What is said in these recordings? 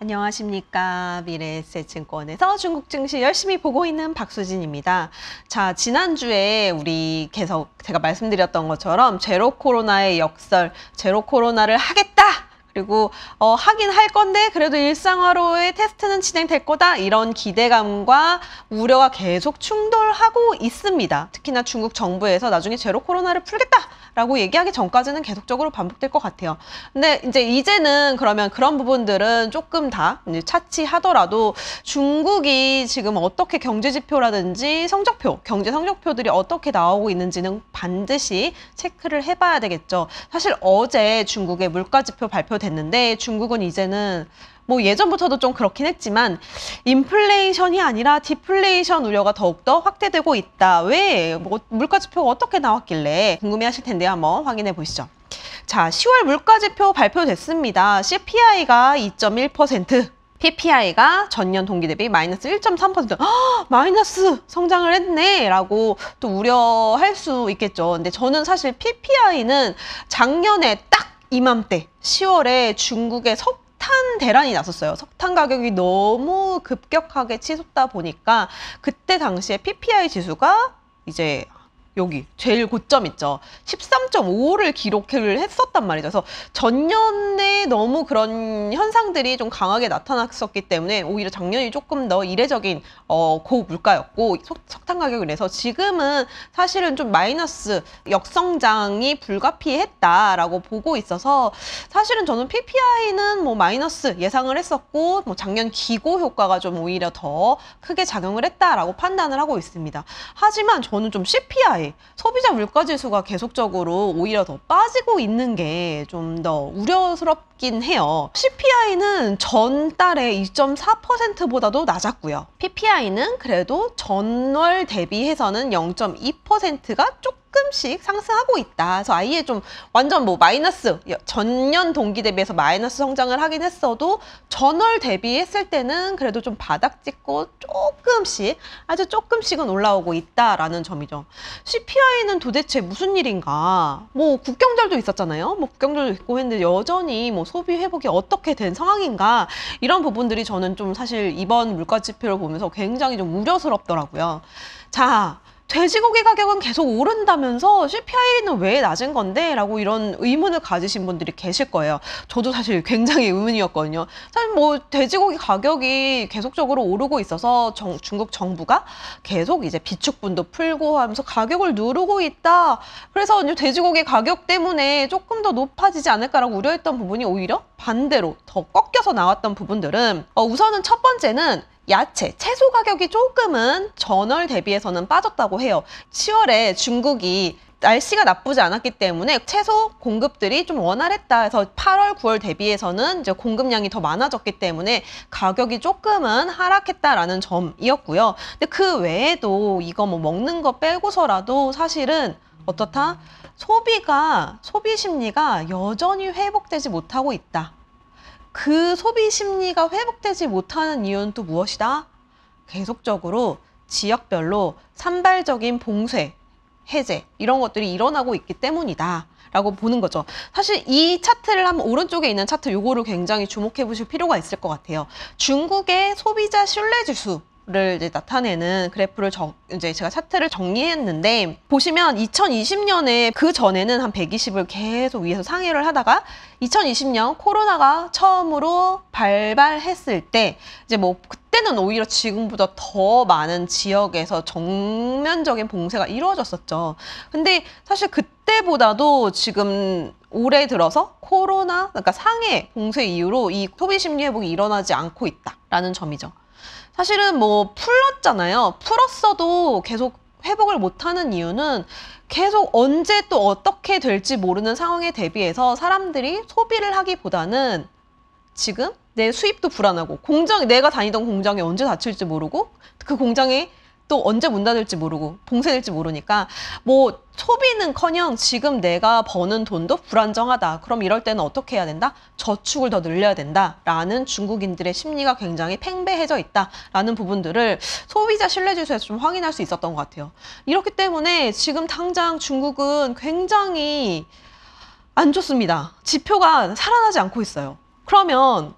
안녕하십니까. 미래에셋증권에서 중국 증시 열심히 보고 있는 박수진입니다. 자, 지난주에 우리 계속 제가 말씀드렸던 것처럼 제로 코로나의 역설, 제로 코로나를 하겠다! 그리고 어, 하긴 할 건데 그래도 일상화로의 테스트는 진행될 거다 이런 기대감과 우려가 계속 충돌하고 있습니다. 특히나 중국 정부에서 나중에 제로 코로나를 풀겠다라고 얘기하기 전까지는 계속적으로 반복될 것 같아요. 근데 이제 이제는 그러면 그런 부분들은 조금 다 이제 차치하더라도 중국이 지금 어떻게 경제 지표라든지 성적표, 경제 성적표들이 어떻게 나오고 있는지는 반드시 체크를 해봐야 되겠죠. 사실 어제 중국의 물가 지표 발표 됐는데 중국은 이제는 뭐 예전부터도 좀 그렇긴 했지만 인플레이션이 아니라 디플레이션 우려가 더욱더 확대되고 있다. 왜뭐 물가 지표가 어떻게 나왔길래 궁금해하실 텐데 한번 확인해 보시죠. 자, 10월 물가지표 발표됐습니다. CPI가 2.1%. PPI가 전년 동기 대비 마이너스 1.3% 마이너스 성장을 했네 라고 또 우려할 수 있겠죠 근데 저는 사실 PPI는 작년에 딱 이맘때 10월에 중국의 석탄 대란이 났었어요. 석탄 가격이 너무 급격하게 치솟다 보니까 그때 당시에 PPI 지수가 이제 여기 제일 고점 있죠. 13.5를 기록을 했었단 말이죠. 그래서 전년에 너무 그런 현상들이 좀 강하게 나타났었기 때문에 오히려 작년이 조금 더 이례적인 어, 고물가였고 석탄 가격을내서 지금은 사실은 좀 마이너스 역성장이 불가피했다라고 보고 있어서 사실은 저는 PPI는 뭐 마이너스 예상을 했었고 뭐 작년 기고 효과가 좀 오히려 더 크게 작용을 했다라고 판단을 하고 있습니다. 하지만 저는 좀 CPI 차이, 소비자 물가지수가 계속적으로 오히려 더 빠지고 있는 게 좀 더 우려스럽 다 낮긴 해요. CPI는 전달에 2.4%보다도 낮았고요. PPI는 그래도 전월 대비해서는 0.2%가 조금 조금씩 상승하고 있다. 그래서 아예 좀 완전 뭐 마이너스 전년 동기 대비해서 마이너스 성장을 하긴 했어도 전월 대비했을 때는 그래도 좀 바닥 찍고 조금씩 아주 조금씩은 올라오고 있다라는 점이죠. CPI는 도대체 무슨 일인가? 뭐 국경절도 있었잖아요. 뭐 국경절도 있고 했는데 여전히 뭐 소비 회복이 어떻게 된 상황인가 이런 부분들이 저는 좀 사실 이번 물가 지표를 보면서 굉장히 좀 우려스럽더라고요. 자, 돼지고기 가격은 계속 오른다면서 CPI는 왜 낮은 건데? 라고 이런 의문을 가지신 분들이 계실 거예요. 저도 사실 굉장히 의문이었거든요. 사실 뭐 돼지고기 가격이 계속적으로 오르고 있어서 정, 중국 정부가 계속 이제 비축분도 풀고 하면서 가격을 누르고 있다. 그래서 돼지고기 가격 때문에 조금 더 높아지지 않을까라고 우려했던 부분이 오히려 반대로 더 꺾여서 나왔던 부분들은 어, 우선은 첫 번째는 야채, 채소 가격이 조금은 전월 대비해서는 빠졌다고 해요. 10월에 중국이 날씨가 나쁘지 않았기 때문에 채소 공급들이 좀 원활했다 해서 8월, 9월 대비해서는 이제 공급량이 더 많아졌기 때문에 가격이 조금은 하락했다라는 점이었고요. 근데 그 외에도 이거 뭐 먹는 거 빼고서라도 사실은 어떻다? 소비가, 소비 심리가 여전히 회복되지 못하고 있다. 그 소비 심리가 회복되지 못하는 이유는 또 무엇이다? 계속적으로 지역별로 산발적인 봉쇄, 해제 이런 것들이 일어나고 있기 때문이다. 라고 보는 거죠. 사실 이 차트를 한번 오른쪽에 있는 차트 요거를 굉장히 주목해 보실 필요가 있을 것 같아요. 중국의 소비자 신뢰지수 를 이제 나타내는 그래프를 저, 이제 제가 차트를 정리했는데 보시면 2020년에 그 전에는 한 120을 계속 위에서 상회를 하다가 2020년 코로나가 처음으로 발발했을 때 이제 뭐 그때는 오히려 지금보다 더 많은 지역에서 정면적인 봉쇄가 이루어졌었죠. 근데 사실 그때보다도 지금 올해 들어서 코로나 그러니까 상해 봉쇄 이후로 이 소비 심리 회복이 일어나지 않고 있다라는 점이죠. 사실은 뭐 풀었잖아요. 풀었어도 계속 회복을 못하는 이유는 계속 언제 또 어떻게 될지 모르는 상황에 대비해서 사람들이 소비를 하기보다는 지금 내 수입도 불안하고 공장 내가 다니던 공장이 언제 닫힐지 모르고 그 공장에 또 언제 문 닫을지 모르고 봉쇄될지 모르니까 뭐 소비는커녕 지금 내가 버는 돈도 불안정하다. 그럼 이럴 때는 어떻게 해야 된다? 저축을 더 늘려야 된다라는 중국인들의 심리가 굉장히 팽배해져 있다라는 부분들을 소비자 신뢰지수에서 좀 확인할 수 있었던 것 같아요. 이렇기 때문에 지금 당장 중국은 굉장히 안 좋습니다. 지표가 살아나지 않고 있어요. 그러면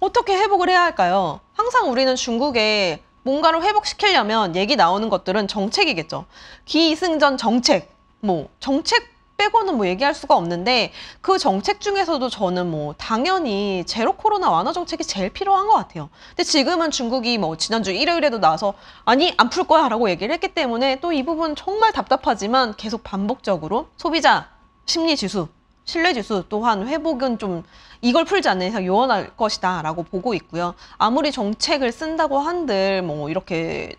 어떻게 회복을 해야 할까요? 항상 우리는 중국에 뭔가를 회복시키려면 얘기 나오는 것들은 정책이겠죠. 기승전 정책, 뭐 정책 빼고는 뭐 얘기할 수가 없는데 그 정책 중에서도 저는 뭐 당연히 제로 코로나 완화 정책이 제일 필요한 것 같아요. 근데 지금은 중국이 뭐 지난주 일요일에도 나와서 아니 안 풀 거야라고 얘기를 했기 때문에 또 이 부분 정말 답답하지만 계속 반복적으로 소비자 심리 지수 신뢰지수 또한 회복은 좀 이걸 풀지 않는 이상 요원할 것이다 라고 보고 있고요. 아무리 정책을 쓴다고 한들 뭐 이렇게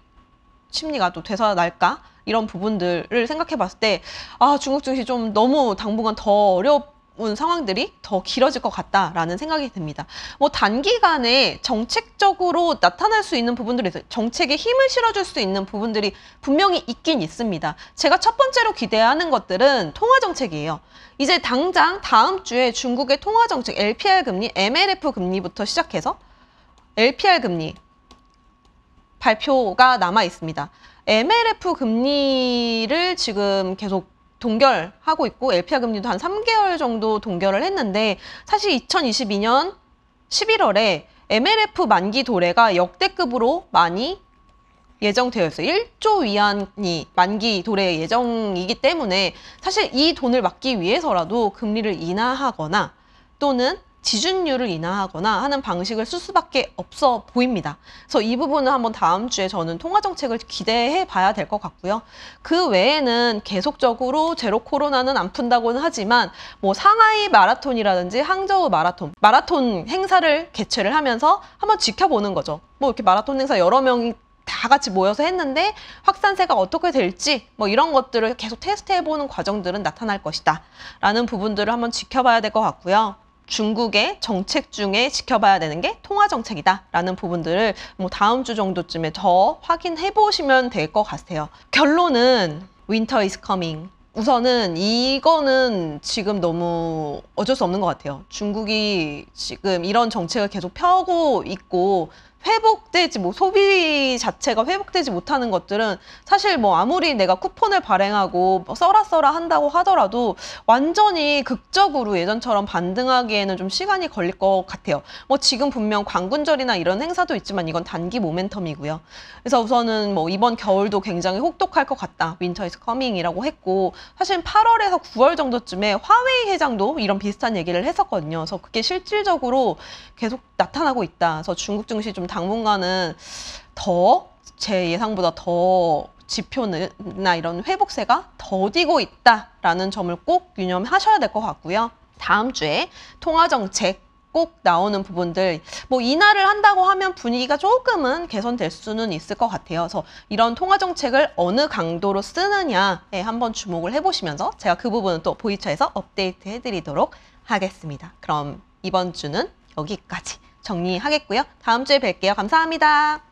심리가 또 돼서 아날까 이런 부분들을 생각해 봤을 때아 중국 증시 좀 너무 당분간 더 어렵 온 상황들이 더 길어질 것 같다라는 생각이 듭니다. 뭐 단기간에 정책적으로 나타날 수 있는 부분들이 정책에 힘을 실어줄 수 있는 부분들이 분명히 있긴 있습니다. 제가 첫 번째로 기대하는 것들은 통화 정책이에요. 이제 당장 다음 주에 중국의 통화 정책 LPR 금리, MLF 금리부터 시작해서 LPR 금리 발표가 남아 있습니다. MLF 금리를 지금 계속 동결하고 있고 LPR 금리도 한 3개월 정도 동결을 했는데 사실 2022년 11월에 MLF 만기 도래가 역대급으로 많이 예정되어 있어요. 1조 위안이 만기 도래 예정이기 때문에 사실 이 돈을 막기 위해서라도 금리를 인하하거나 또는 지준율을 인하하거나 하는 방식을 쓸 수밖에 없어 보입니다. 그래서 이 부분은 한번 다음 주에 저는 통화 정책을 기대해 봐야 될 것 같고요. 그 외에는 계속적으로 제로 코로나는 안 푼다고는 하지만 뭐 상하이 마라톤이라든지 항저우 마라톤, 마라톤 행사를 개최를 하면서 한번 지켜보는 거죠. 뭐 이렇게 마라톤 행사 여러 명이 다 같이 모여서 했는데 확산세가 어떻게 될지 뭐 이런 것들을 계속 테스트해보는 과정들은 나타날 것이다 라는 부분들을 한번 지켜봐야 될 것 같고요. 중국의 정책 중에 지켜봐야 되는 게 통화 정책이다라는 부분들을 뭐 다음 주 정도쯤에 더 확인해 보시면 될 것 같아요. 결론은 윈터 이스 커밍. 우선은 이거는 지금 너무 어쩔 수 없는 것 같아요. 중국이 지금 이런 정책을 계속 펴고 있고 회복되지 뭐 소비 자체가 회복되지 못하는 것들은 사실 뭐 아무리 내가 쿠폰을 발행하고 뭐 써라 써라 한다고 하더라도 완전히 극적으로 예전처럼 반등하기에는 좀 시간이 걸릴 것 같아요. 뭐 지금 분명 광군절이나 이런 행사도 있지만 이건 단기 모멘텀이고요. 그래서 우선은 뭐 이번 겨울도 굉장히 혹독할 것 같다. 윈터 이즈 커밍이라고 했고 사실 8월에서 9월 정도쯤에 화웨이 회장도 이런 비슷한 얘기를 했었거든요. 그래서 그게 실질적으로 계속 나타나고 있다. 그래서 중국 증시 좀 다. 당분간은 더 제 예상보다 더 지표나 이런 회복세가 더디고 있다라는 점을 꼭 유념하셔야 될 것 같고요. 다음 주에 통화정책 꼭 나오는 부분들 뭐 인하를 한다고 하면 분위기가 조금은 개선될 수는 있을 것 같아요. 그래서 이런 통화 정책을 어느 강도로 쓰느냐에 한번 주목을 해보시면서 제가 그 부분은 또 보이처에서 업데이트 해드리도록 하겠습니다. 그럼 이번 주는 여기까지. 정리하겠고요. 다음 주에 뵐게요. 감사합니다.